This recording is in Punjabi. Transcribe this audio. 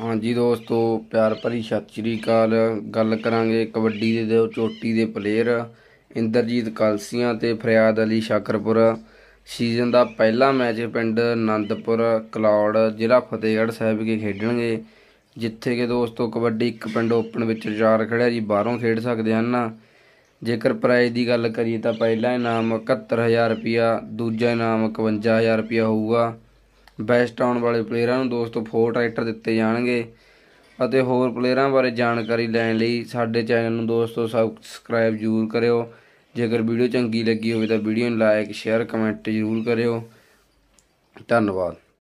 ਹਾਂਜੀ ਦੋਸਤੋ ਪਿਆਰ ਭਰੀ ਸਤਿ ਸ਼੍ਰੀ ਅਕਾਲ ਗੱਲ ਕਰਾਂਗੇ ਕਬੱਡੀ ਦੇ ਦੋ ਚੋਟੀ ਦੇ ਪਲੇਅਰ ਇੰਦਰਜੀਤ ਕਲਸੀਆਂ ਤੇ ਫਰਿਆਦ ਅਲੀ ਸ਼ਾਕਰਪੁਰ ਸੀਜ਼ਨ ਦਾ ਪਹਿਲਾ ਮੈਚ ਪਿੰਡ ਆਨੰਦਪੁਰ ਕਲੌੜ ਜ਼ਿਲ੍ਹਾ ਫਤਿਹਗੜ੍ਹ ਸਾਹਿਬ ਕੇ ਖੇਡਣਗੇ ਜਿੱਥੇ ਕਿ ਦੋਸਤੋ ਕਬੱਡੀ ਇੱਕ ਪਿੰਡ ਓਪਨ ਵਿੱਚ ਚਾਰ ਜੀ ਬਾਹਰੋਂ ਖੇਡ ਸਕਦੇ ਹਨ ਜੇਕਰ ਪ੍ਰਾਈਜ਼ ਦੀ ਗੱਲ ਕਰੀਏ ਤਾਂ ਪਹਿਲਾ ਇਨਾਮ 71000 ਰੁਪਿਆ ਦੂਜਾ ਇਨਾਮ 51000 ਰੁਪਿਆ ਹੋਊਗਾ ਬੈਸਟ ਆਉਣ ਵਾਲੇ ਪਲੇਅਰਾਂ ਨੂੰ ਦੋਸਤੋ 4 ਟਰੈਕਟਰ ਦਿੱਤੇ ਜਾਣਗੇ ਅਤੇ ਹੋਰ ਪਲੇਅਰਾਂ ਬਾਰੇ ਜਾਣਕਾਰੀ ਲੈਣ ਲਈ ਸਾਡੇ ਚੈਨਲ ਨੂੰ ਦੋਸਤੋ ਸਬਸਕ੍ਰਾਈਬ ਜ਼ਰੂਰ ਕਰਿਓ ਜੇਕਰ ਵੀਡੀਓ ਚੰਗੀ ਲੱਗੀ ਹੋਵੇ ਤਾਂ ਵੀਡੀਓ ਨੂੰ ਲਾਈਕ ਸ਼ੇਅਰ ਕਮੈਂਟ ਜ਼ਰੂਰ ਕਰਿਓ ਧੰਨਵਾਦ